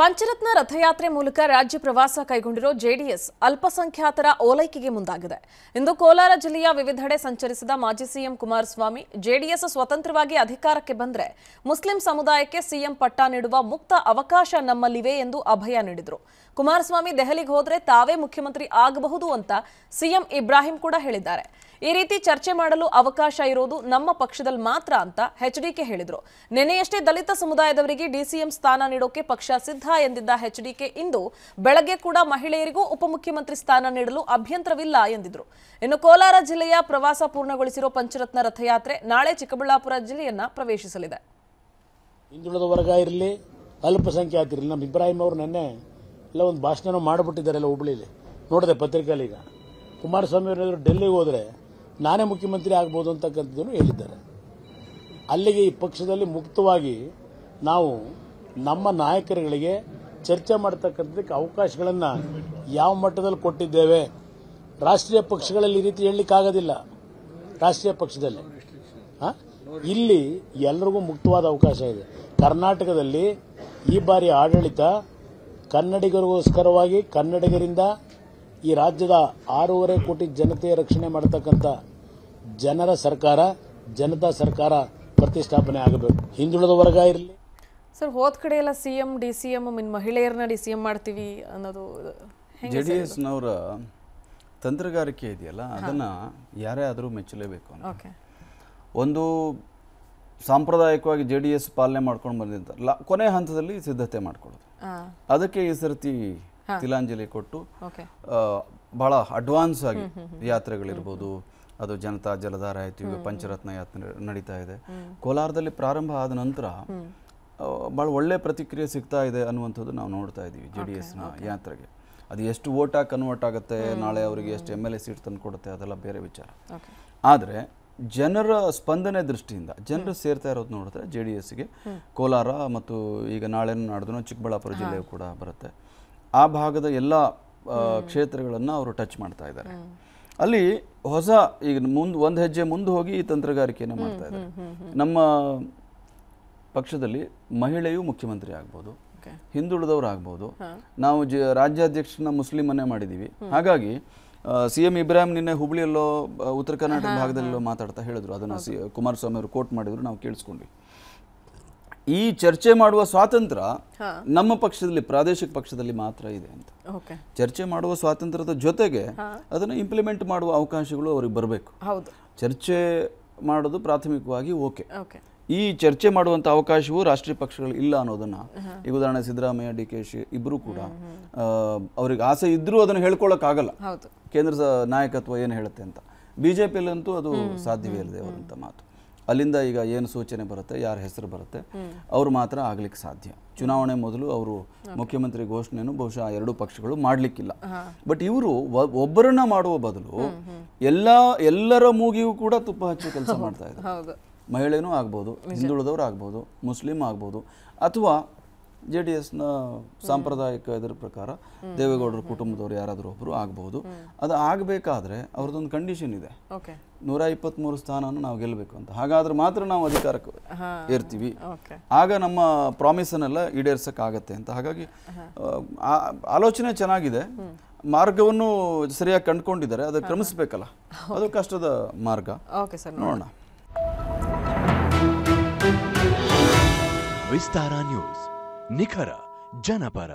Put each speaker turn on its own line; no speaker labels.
ಪಂಚರತ್ನ ರಥಯಾತ್ರೆ ಮೂಲಕ ರಾಜ್ಯ ಪ್ರವಾಸ ಕೈಗೊಂಡಿರೋ ಜೆಡಿಎಸ್ ಅಲ್ಪಸಂಖ್ಯಾತರ ಓಲೈಕೆಗೆ ಮುಂದಾಗಿದೆ ಇಂದು ಕೋಲಾರ ಜಿಲ್ಲೆಯ ವಿವಿಧೆಡೆ ಸಂಚರಿಸಿದ ಮಾಜಿ ಸಿಎಂ ಕುಮಾರಸ್ವಾಮಿ ಜೆಡಿಎಸ್ ಸ್ವತಂತ್ರವಾಗಿ ಅಧಿಕಾರಕ್ಕೆ ಬಂದರೆ ಮುಸ್ಲಿಂ ಸಮುದಾಯಕ್ಕೆ ಸಿಎಂ ಪಟ್ಟ ನೀಡುವ ಮುಕ್ತ ಅವಕಾಶ ನಮ್ಮಲ್ಲಿವೆ ಎಂದು ಅಭಯ ನೀಡಿದರು ಕುಮಾರಸ್ವಾಮಿ ದೆಹಲಿಗೆ ಹೋದರೆ ತಾವೇ ಮುಖ್ಯಮಂತ್ರಿ ಆಗಬಹುದು ಅಂತ ಸಿಎಂ ಇಬ್ರಾಹಿಂ ಕೂಡ ಹೇಳಿದ್ದಾರೆ ಈ ರೀತಿ ಚರ್ಚೆ ಮಾಡಲು ಅವಕಾಶ ಇರೋದು ನಮ್ಮ ಪಕ್ಷದಲ್ಲಿ ಮಾತ್ರ ಅಂತ ಡಿಕೆ ಹೇಳಿದರು ನಿನ್ನೆಯಷ್ಟೇ ದಲಿತ ಸಮುದಾಯದವರಿಗೆ ಡಿಸಿಎಂ ಸ್ಥಾನ ನೀಡೋಕೆ ಪಕ್ಷ ಸಿದ್ಧ ಎಂದಿದ್ದ ಹೆಚ್ಡಿಕೆ ಇಂದು ಬೆಳಗ್ಗೆ ಕೂಡ ಮಹಿಳೆಯರಿಗೂ ಉಪಮುಖ್ಯಮಂತ್ರಿ ಸ್ಥಾನ ನೀಡಲು ಅಭ್ಯಂತರವಿಲ್ಲ ಎಂದಿದ್ರು ಇನ್ನು ಕೋಲಾರ ಜಿಲ್ಲೆಯ ಪ್ರವಾಸ ಪೂರ್ಣಗೊಳಿಸಿರುವ ಪಂಚರತ್ನ ರಥಯಾತ್ರೆ ನಾಳೆ ಚಿಕ್ಕಬಳ್ಳಾಪುರ ಜಿಲ್ಲೆಯನ್ನ ಪ್ರವೇಶಿಸಲಿದೆ
ಹಿಂದುಳಿದ ವರ್ಗ ಇರಲಿ ಇರಲಿ ನಮ್ಮ ಇಬ್ರಾಹಿಂ ಅವರು ನೆನ್ನೆ ಎಲ್ಲ ಒಂದು ಭಾಷಣ ಮಾಡಿಬಿಟ್ಟಿದ್ದಾರೆ ಎಲ್ಲ ಹುಬ್ಳಿಲಿ ನೋಡಿದೆ ಪತ್ರಿಕೆಯಲ್ಲಿ ಈಗ ಕುಮಾರಸ್ವಾಮಿ ಅವರು ಡೆಲ್ಲಿಗೆ ಹೋದರೆ ನಾನೇ ಮುಖ್ಯಮಂತ್ರಿ ಆಗ್ಬೋದು ಅಂತಕ್ಕಂಥದ್ದನ್ನು ಹೇಳಿದ್ದಾರೆ ಅಲ್ಲಿಗೆ ಈ ಪಕ್ಷದಲ್ಲಿ ಮುಕ್ತವಾಗಿ ನಾವು ನಮ್ಮ ನಾಯಕರುಗಳಿಗೆ ಚರ್ಚೆ ಮಾಡ್ತಕ್ಕಂಥದಕ್ಕೆ ಅವಕಾಶಗಳನ್ನು ಯಾವ ಮಟ್ಟದಲ್ಲಿ ಕೊಟ್ಟಿದ್ದೇವೆ ರಾಷ್ಟ್ರೀಯ ಪಕ್ಷಗಳಲ್ಲಿ ಈ ರೀತಿ ಹೇಳಲಿಕ್ಕಾಗೋದಿಲ್ಲ ರಾಷ್ಟ್ರೀಯ ಪಕ್ಷದಲ್ಲಿ ಹಾಂ ಇಲ್ಲಿ ಎಲ್ಲರಿಗೂ ಮುಕ್ತವಾದ ಅವಕಾಶ ಇದೆ ಕರ್ನಾಟಕದಲ್ಲಿ ಈ ಬಾರಿ ಆಡಳಿತ ಕನ್ನಡಿಗರಿಗೋಸ್ಕರವಾಗಿ ಕನ್ನಡಿಗರಿಂದ ಈ ರಾಜ್ಯದ ಆರೂವರೆ ಕೋಟಿ ಜನತೆಯ ರಕ್ಷಣೆ ಮಾಡತಕ್ಕಂಥ ಜನರ ಸರ್ಕಾರ ಜನತಾ ಸರ್ಕಾರ ಪ್ರತಿಷ್ಠಾಪನೆ ಆಗಬೇಕು ಹಿಂದುಳಿದ ವರ್ಗ ಇರಲಿ
ಸರ್ ಹೋದ ಕಡೆ ಎಲ್ಲ C M D C M ಮಹಿಳೆಯರನ್ನ ಡಿ ಸಿ ಎಂ ಮಾಡ್ತೀವಿ ಅನ್ನೋದು ಜೆ ಡಿ
ಎಸ್ನವರ
ತಂತ್ರಗಾರಿಕೆ ಇದೆಯಲ್ಲ ಅದನ್ನ ಯಾರೇ ಆದರೂ ಮೆಚ್ಚಲೇಬೇಕು ಒಂದು ಸಾಂಪ್ರದಾಯಿಕವಾಗಿ ಜೆ ಡಿ ಎಸ್ ಪಾಲನೆ ಮಾಡ್ಕೊಂಡು ಬಂದಿದ್ದಾರಲ್ಲ ಕೊನೆ ಹಂತದಲ್ಲಿ ಸಿದ್ಧತೆ ಮಾಡ್ಕೊಳ್ಳೋದು ಅದಕ್ಕೆ ಈ ಸರ್ತಿ ತಿಲಾಂಜಲಿ ಕೊಟ್ಟು ಬಹಳ ಅಡ್ವಾನ್ಸ್ ಆಗಿ ಯಾತ್ರೆಗಳಿರ್ಬೋದು ಅದು ಜನತಾ ಜಲಧಾರ ಆಯಿತು ಈಗ ಪಂಚರತ್ನ ಯಾತ್ರೆ ನಡೀತಾ ಇದೆ ಕೋಲಾರದಲ್ಲಿ ಪ್ರಾರಂಭ ಆದ ನಂತರ ಭಾಳ ಒಳ್ಳೆ ಪ್ರತಿಕ್ರಿಯೆ ಸಿಗ್ತಾ ಇದೆ ಅನ್ನುವಂಥದ್ದು ನಾವು ನೋಡ್ತಾ ಇದ್ದೀವಿ ಜೆ ಡಿ ಎಸ್ನ ಯಾತ್ರೆಗೆ ಅದು ಎಷ್ಟು ಓಟಾಗಿ ಕನ್ವರ್ಟ್ ಆಗುತ್ತೆ ನಾಳೆ ಅವರಿಗೆ ಎಷ್ಟು ಎಮ್ ಎಲ್ ಎ ಸೀಟ್ ತಂದು ಕೊಡುತ್ತೆ ಅದೆಲ್ಲ ಬೇರೆ ವಿಚಾರ ಆದರೆ ಜನರ ಸ್ಪಂದನೆ ದೃಷ್ಟಿಯಿಂದ ಜನರು ಸೇರ್ತಾ ಇರೋದು ನೋಡಿದ್ರೆ ಜೆ ಡಿ ಎಸ್ಗೆ ಕೋಲಾರ ಮತ್ತು ಈಗ ನಾಳೆ ನಾಡ್ದು ಚಿಕ್ಕಬಳ್ಳಾಪುರ ಜಿಲ್ಲೆ ಕೂಡ ಬರುತ್ತೆ ಆ ಭಾಗದ ಎಲ್ಲ ಕ್ಷೇತ್ರಗಳನ್ನು ಅವರು ಟಚ್ ಮಾಡ್ತಾ ಇದ್ದಾರೆ ಅಲ್ಲಿ ಹೊಸ ಈಗ ಮುಂದೆ ಒಂದು ಹೆಜ್ಜೆ ಮುಂದೆ ಹೋಗಿ ಈ ತಂತ್ರಗಾರಿಕೆಯನ್ನು ಮಾಡ್ತಾ ಇದೆ ನಮ್ಮ ಪಕ್ಷದಲ್ಲಿ ಮಹಿಳೆಯು ಮುಖ್ಯಮಂತ್ರಿ ಆಗ್ಬೋದು ಹಿಂದುಳಿದವರು ಆಗ್ಬೋದು ನಾವು ಜ ರಾಜ್ಯಾಧ್ಯಕ್ಷನ ಮುಸ್ಲಿಂ ಮಾಡಿದೀವಿ ಮಾಡಿದ್ದೀವಿ ಹಾಗಾಗಿ ಸಿ ಎಂ ಇಬ್ರಾಹಿಂ ನಿನ್ನೆ ಹುಬ್ಳಿಯಲ್ಲೋ ಉತ್ತರ ಕರ್ನಾಟಕ ಭಾಗದಲ್ಲೋ ಮಾತಾಡ್ತಾ ಹೇಳಿದ್ರು ಅದನ್ನು ಸಿ ಕುಮಾರಸ್ವಾಮಿ ಅವರು ಕೋಟ್ ಮಾಡಿದ್ರು ನಾವು ಕೇಳಿಸ್ಕೊಂಡ್ವಿ ಈ ಚರ್ಚೆ ಮಾಡುವ ಸ್ವಾತಂತ್ರ್ಯ ನಮ್ಮ ಪಕ್ಷದಲ್ಲಿ ಪ್ರಾದೇಶಿಕ ಪಕ್ಷದಲ್ಲಿ ಮಾತ್ರ ಇದೆ ಅಂತ ಚರ್ಚೆ ಮಾಡುವ ಸ್ವಾತಂತ್ರ್ಯದ ಜೊತೆಗೆ ಅದನ್ನು ಇಂಪ್ಲಿಮೆಂಟ್ ಮಾಡುವ ಅವಕಾಶಗಳು ಅವ್ರಿಗೆ ಬರಬೇಕು ಚರ್ಚೆ ಮಾಡೋದು ಪ್ರಾಥಮಿಕವಾಗಿ ಓಕೆ ಈ ಚರ್ಚೆ ಮಾಡುವಂಥ ಅವಕಾಶವೂ ರಾಷ್ಟ್ರೀಯ ಪಕ್ಷಗಳು ಇಲ್ಲ ಅನ್ನೋದನ್ನ ಈಗ ಉದಾಹರಣೆ ಸಿದ್ದರಾಮಯ್ಯ ಡಿ ಕೆ ಶಿ ಇಬ್ಬರೂ ಕೂಡ ಅವ್ರಿಗೆ ಆಸೆ ಇದ್ದರೂ ಅದನ್ನು ಹೇಳ್ಕೊಳ್ಳೋಕ್ಕಾಗಲ್ಲ ಕೇಂದ್ರ ನಾಯಕತ್ವ ಏನು ಹೇಳುತ್ತೆ ಅಂತ ಬಿ ಜೆ ಅದು ಸಾಧ್ಯವೇ ಇಲ್ಲದೆ ಮಾತು ಅಲ್ಲಿಂದ ಈಗ ಏನು ಸೂಚನೆ ಬರುತ್ತೆ ಯಾರ ಹೆಸರು ಬರುತ್ತೆ ಅವರು ಮಾತ್ರ ಆಗ್ಲಿಕ್ಕೆ ಸಾಧ್ಯ ಚುನಾವಣೆ ಮೊದಲು ಅವರು ಮುಖ್ಯಮಂತ್ರಿ ಘೋಷಣೆಯನ್ನು ಬಹುಶಃ ಎರಡು ಪಕ್ಷಗಳು ಮಾಡಲಿಕ್ಕಿಲ್ಲ ಬಟ್ ಇವರು ಒಬ್ಬರನ್ನ ಮಾಡುವ ಬದಲು ಎಲ್ಲ ಎಲ್ಲರ ಮೂಗಿಯೂ ಕೂಡ ತುಪ್ಪ ಹಚ್ಚಿ ಕೆಲಸ ಮಾಡ್ತಾ ಇದ್ದಾರೆ ಮಹಿಳೆಯೂ ಆಗ್ಬೋದು ಹಿಂದುಳಿದವರು ಆಗ್ಬೋದು ಮುಸ್ಲಿಂ ಆಗ್ಬೋದು ಅಥವಾ ಜೆ ಡಿ ಎಸ್ನ ಸಾಂಪ್ರದಾಯಿಕ ಇದರ ಪ್ರಕಾರ ದೇವೇಗೌಡರ ಕುಟುಂಬದವರು ಯಾರಾದರೂ ಒಬ್ಬರು ಆಗಬಹುದು ಅದು ಆಗಬೇಕಾದ್ರೆ ಅವ್ರದ್ದೊಂದು ಕಂಡೀಷನ್ ಇದೆ ನೂರ ಮೂರು ಸ್ಥಾನನ ನಾವು ಗೆಲ್ಲಬೇಕು ಅಂತ ಹಾಗಾದ್ರೆ ಮಾತ್ರ ನಾವು ಅಧಿಕಾರಕ್ಕೆ ಏರ್ತೀವಿ ಆಗ ನಮ್ಮ ಪ್ರಾಮಿಸನ್ನೆಲ್ಲ ಈಡೇರ್ಸೋಕ್ಕಾಗತ್ತೆ ಅಂತ ಹಾಗಾಗಿ ಆಲೋಚನೆ ಚೆನ್ನಾಗಿದೆ ಮಾರ್ಗವನ್ನು ಸರಿಯಾಗಿ ಕಂಡುಕೊಂಡಿದ್ದಾರೆ ಅದಕ್ಕೆ ಕ್ರಮಿಸಬೇಕಲ್ಲ ಅದು ಕಷ್ಟದ ಮಾರ್ಗ ನೋಡೋಣ ವಿಸ್ತಾರ ನ್ಯೂಸ್ ನಿಖರ ಜನಪರ